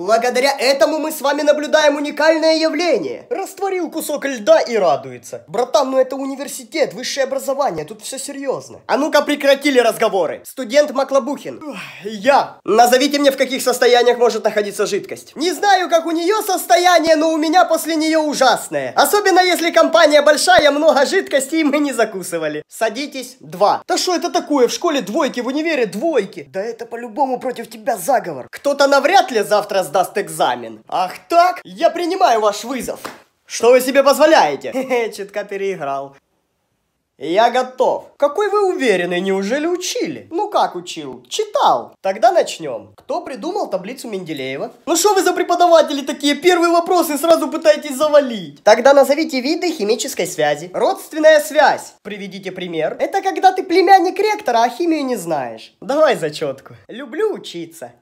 Благодаря этому мы с вами наблюдаем уникальное явление. Растворил кусок льда и радуется. Братан, ну это университет, высшее образование, тут все серьезно. А ну-ка прекратили разговоры. Студент Маклабухин. Я. Назовите мне, в каких состояниях может находиться жидкость. Не знаю, как у нее состояние, но у меня после нее ужасное. Особенно если компания большая, много жидкости и мы не закусывали. Садитесь, два. Да что это такое? В школе двойки, в универе двойки. Да это по-любому против тебя заговор. Кто-то навряд ли завтра сдаст экзамен. Ах так? Я принимаю ваш вызов. Что вы себе позволяете? Хе-хе, чутка переиграл. Я готов. Какой вы уверенный, неужели учили? Ну как учил? Читал. Тогда начнем. Кто придумал таблицу Менделеева? Ну что вы за преподаватели такие? Первые вопросы сразу пытаетесь завалить. Тогда назовите виды химической связи. Родственная связь. Приведите пример. Это когда ты племянник ректора, а химию не знаешь. Давай зачетку. Люблю учиться.